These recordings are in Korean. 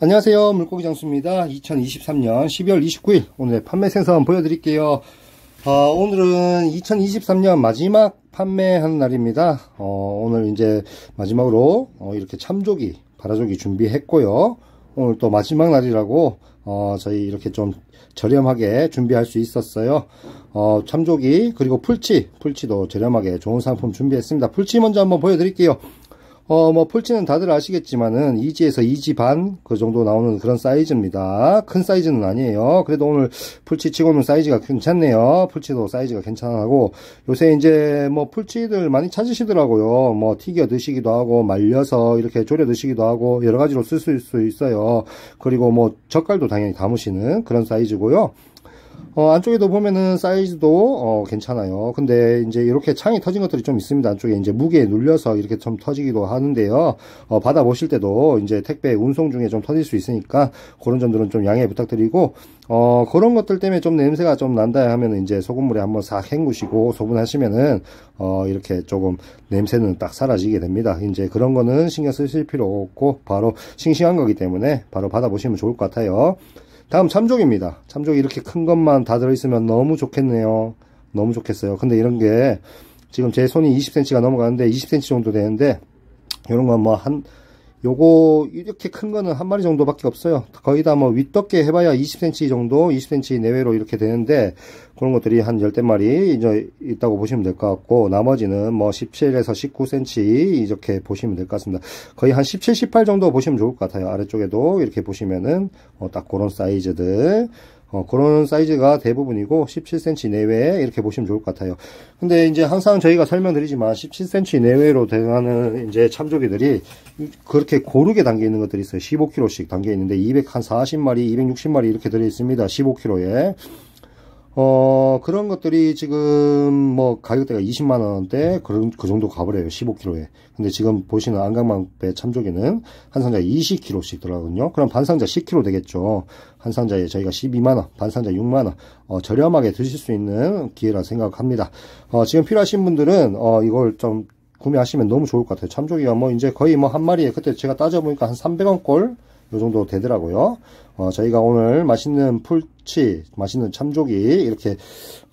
안녕하세요 물고기 장수입니다 2023년 12월 29일 오늘의 판매 생선 보여드릴게요 어, 오늘은 2023년 마지막 판매하는 날입니다 어, 오늘 이제 마지막으로 어, 이렇게 참조기 바라조기 준비했고요 오늘 또 마지막 날이라고 어, 저희 이렇게 좀 저렴하게 준비할 수 있었어요 어, 참조기 그리고 풀치 풀치도 저렴하게 좋은 상품 준비했습니다 풀치 먼저 한번 보여드릴게요 어, 뭐, 폴치는 다들 아시겠지만은, 2지에서 2지 반, 그 정도 나오는 그런 사이즈입니다. 큰 사이즈는 아니에요. 그래도 오늘 풀치 치고는 사이즈가 괜찮네요. 풀치도 사이즈가 괜찮하고, 요새 이제 뭐, 폴치들 많이 찾으시더라고요. 뭐, 튀겨 드시기도 하고, 말려서 이렇게 졸여 드시기도 하고, 여러 가지로 쓸 수 있어요. 그리고 뭐, 젓갈도 당연히 담으시는 그런 사이즈고요. 어, 안쪽에도 보면은 사이즈도 어, 괜찮아요. 근데 이제 이렇게 창이 터진 것들이 좀 있습니다. 안쪽에 이제 무게에 눌려서 이렇게 좀 터지기도 하는데요. 어, 받아 보실 때도 이제 택배 운송 중에 좀 터질 수 있으니까 그런 점들은 좀 양해 부탁드리고 어, 그런 것들 때문에 좀 냄새가 좀 난다 하면 이제 소금물에 한번 싹 헹구시고 소분하시면은 어, 이렇게 조금 냄새는 딱 사라지게 됩니다. 이제 그런 거는 신경 쓰실 필요 없고 바로 싱싱한 거기 때문에 바로 받아 보시면 좋을 것 같아요. 다음 참조기입니다. 참조기 이렇게 큰 것만 다 들어있으면 너무 좋겠네요. 너무 좋겠어요. 근데 이런 게 지금 제 손이 20cm가 넘어가는데 20cm 정도 되는데 이런 건뭐한 요거 이렇게 큰 거는 한 마리 정도밖에 없어요 거의 다 뭐 윗덮개 해봐야 20cm 정도 20cm 내외로 이렇게 되는데 그런 것들이 한 10대마리 이제 있다고 보시면 될 것 같고 나머지는 뭐 17에서 19cm 이렇게 보시면 될 것 같습니다 거의 한 17, 18 정도 보시면 좋을 것 같아요 아래쪽에도 이렇게 보시면은 어딱 그런 사이즈들 어, 그런 사이즈가 대부분이고 17cm 내외에 이렇게 보시면 좋을 것 같아요. 근데 이제 항상 저희가 설명드리지만 17cm 내외로 되는 이제 참조기들이 그렇게 고르게 담겨 있는 것들이 있어요. 15kg씩 담겨 있는데 240마리, 260마리 이렇게 들어 있습니다. 15kg에. 어, 그런 것들이 지금 뭐 가격대가 20만원대 그런, 그 정도 가버려요. 15kg에. 근데 지금 보시는 안강망배 참조기는 한상자 20kg씩 들어가거든요. 그럼 반 상자 10kg 되겠죠. 한 상자에 저희가 12만원, 반 상자 6만원, 어, 저렴하게 드실 수 있는 기회라 생각합니다. 어, 지금 필요하신 분들은, 어, 이걸 좀 구매하시면 너무 좋을 것 같아요. 참조기가 뭐 이제 거의 뭐 한 마리에 그때 제가 따져보니까 한 300원꼴 이 정도 되더라고요. 어, 저희가 오늘 맛있는 풀치, 맛있는 참조기 이렇게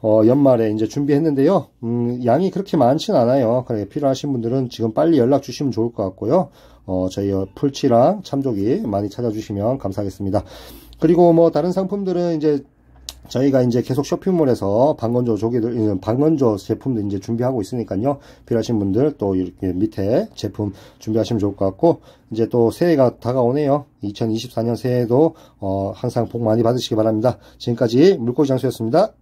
어, 연말에 이제 준비했는데요. 음, 양이 그렇게 많진 않아요. 그래 필요하신 분들은 지금 빨리 연락 주시면 좋을 것 같고요. 어, 저희 풀치랑 참조기 많이 찾아주시면 감사하겠습니다. 그리고 뭐 다른 상품들은 이제 저희가 이제 계속 쇼핑몰에서 방건조 조개들, 방건조 제품도 이제 준비하고 있으니까요. 필요하신 분들 또 이렇게 밑에 제품 준비하시면 좋을 것 같고, 이제 또 새해가 다가오네요. 2024년 새해에도, 어, 항상 복 많이 받으시기 바랍니다. 지금까지 물고기 장수였습니다.